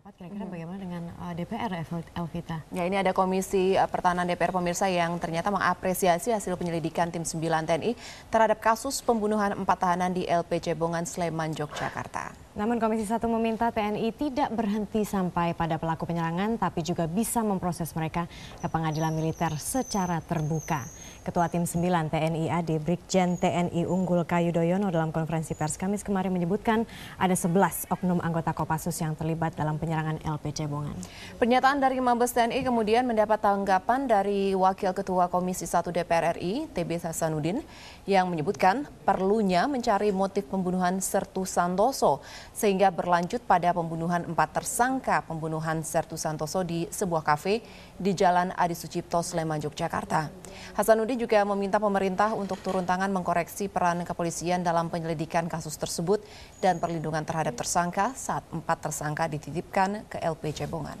rapat kira-kira iya. bagaimana dengan uh, eh, DPR Elvita? Ya ini ada Komisi eh, Pertahanan DPR pemirsa yang ternyata mengapresiasi hasil penyelidikan tim 9 TNI terhadap kasus pembunuhan empat tahanan di LP Cebongan Sleman Yogyakarta. Namun Komisi 1 meminta TNI tidak berhenti sampai pada pelaku penyerangan tapi juga bisa memproses mereka ke pengadilan militer secara terbuka. Ketua Tim 9 TNI AD Brigjen TNI Unggul Kayu Doyono dalam konferensi pers Kamis kemarin menyebutkan ada 11 oknum anggota Kopassus yang terlibat dalam penyerangan LP Cebongan. Pernyataan dari Mabes TNI kemudian mendapat tanggapan dari Wakil Ketua Komisi 1 DPR RI TB Hasanuddin yang menyebutkan perlunya mencari motif pembunuhan Sertu Santoso sehingga berlanjut pada pembunuhan empat tersangka pembunuhan Sertu Santoso di sebuah kafe di Jalan Adi Sucipto, Sleman, Yogyakarta. Hasanuddin juga meminta pemerintah untuk turun tangan mengkoreksi peran kepolisian dalam penyelidikan kasus tersebut dan perlindungan terhadap tersangka saat empat tersangka dititipkan ke LP Cebongan.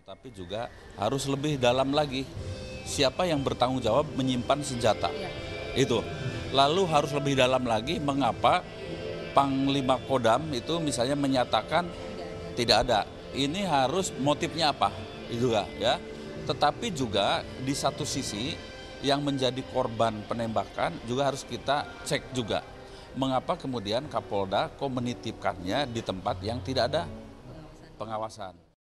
Tetapi juga harus lebih dalam lagi, siapa yang bertanggung jawab menyimpan senjata. Itu. Lalu harus lebih dalam lagi mengapa Panglima Kodam itu misalnya menyatakan tidak ada. Ini harus motifnya apa? Itu juga ya. Tetapi juga di satu sisi yang menjadi korban penembakan juga harus kita cek juga. Mengapa kemudian Kapolda kok menitipkannya di tempat yang tidak ada pengawasan.